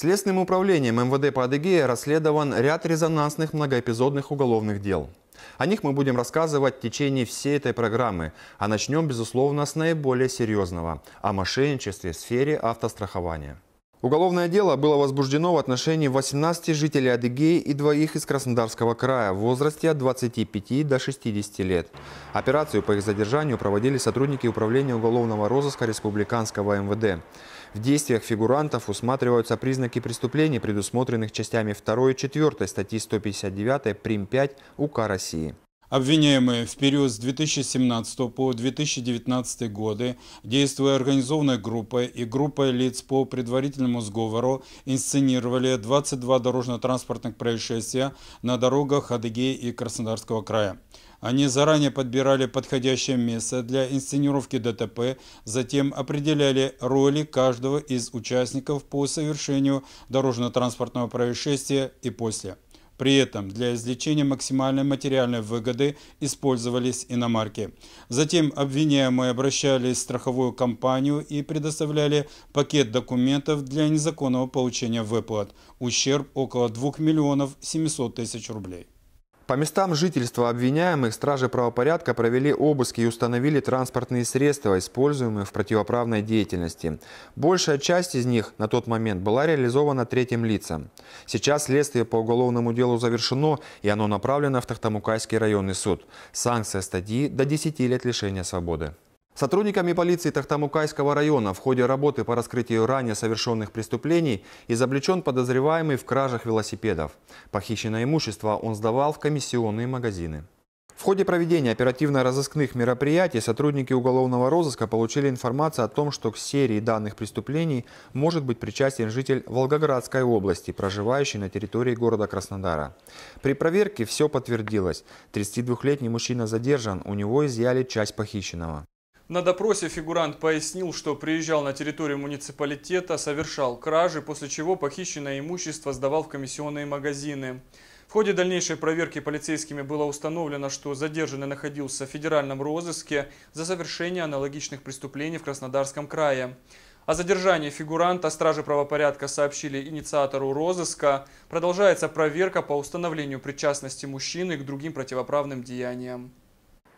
Следственным управлением МВД по Адыгее расследован ряд резонансных многоэпизодных уголовных дел. О них мы будем рассказывать в течение всей этой программы, а начнем, безусловно, с наиболее серьезного – о мошенничестве в сфере автострахования. Уголовное дело было возбуждено в отношении 18 жителей Адыгеи и двоих из Краснодарского края в возрасте от 25 до 60 лет. Операцию по их задержанию проводили сотрудники Управления уголовного розыска Республиканского МВД. В действиях фигурантов усматриваются признаки преступлений, предусмотренных частями 2 и 4 статьи 159 прим. 5 УК России. Обвиняемые в период с 2017 по 2019 годы, действуя организованной группой и группой лиц по предварительному сговору, инсценировали 22 дорожно-транспортных происшествия на дорогах Адыгеи и Краснодарского края. Они заранее подбирали подходящее место для инсценировки ДТП, затем определяли роли каждого из участников по совершению дорожно-транспортного происшествия и после. При этом для извлечения максимальной материальной выгоды использовались иномарки. Затем обвиняемые обращались в страховую компанию и предоставляли пакет документов для незаконного получения выплат. Ущерб около 2 миллионов 700 тысяч рублей. По местам жительства обвиняемых стражи правопорядка провели обыски и установили транспортные средства, используемые в противоправной деятельности. Большая часть из них на тот момент была реализована третьим лицам. Сейчас следствие по уголовному делу завершено, и оно направлено в Тахтамукайский районный суд. Санкция статьи до 10 лет лишения свободы. Сотрудниками полиции Тахтамукайского района в ходе работы по раскрытию ранее совершенных преступлений изобличен подозреваемый в кражах велосипедов. Похищенное имущество он сдавал в комиссионные магазины. В ходе проведения оперативно-розыскных мероприятий сотрудники уголовного розыска получили информацию о том, что к серии данных преступлений может быть причастен житель Волгоградской области, проживающий на территории города Краснодара. При проверке все подтвердилось. 32-летний мужчина задержан, у него изъяли часть похищенного. На допросе фигурант пояснил, что приезжал на территорию муниципалитета, совершал кражи, после чего похищенное имущество сдавал в комиссионные магазины. В ходе дальнейшей проверки полицейскими было установлено, что задержанный находился в федеральном розыске за совершение аналогичных преступлений в Краснодарском крае. О задержании фигуранта стражи правопорядка сообщили инициатору розыска. Продолжается проверка по установлению причастности мужчины к другим противоправным деяниям.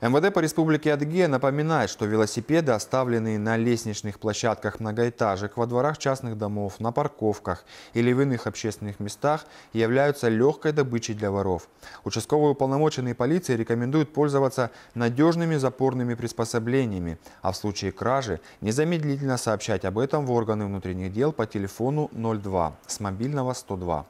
МВД по республике Адыгея напоминает, что велосипеды, оставленные на лестничных площадках многоэтажек, во дворах частных домов, на парковках или в иных общественных местах, являются легкой добычей для воров. Участковые уполномоченные полиции рекомендуют пользоваться надежными запорными приспособлениями, а в случае кражи незамедлительно сообщать об этом в органы внутренних дел по телефону 02 с мобильного 102.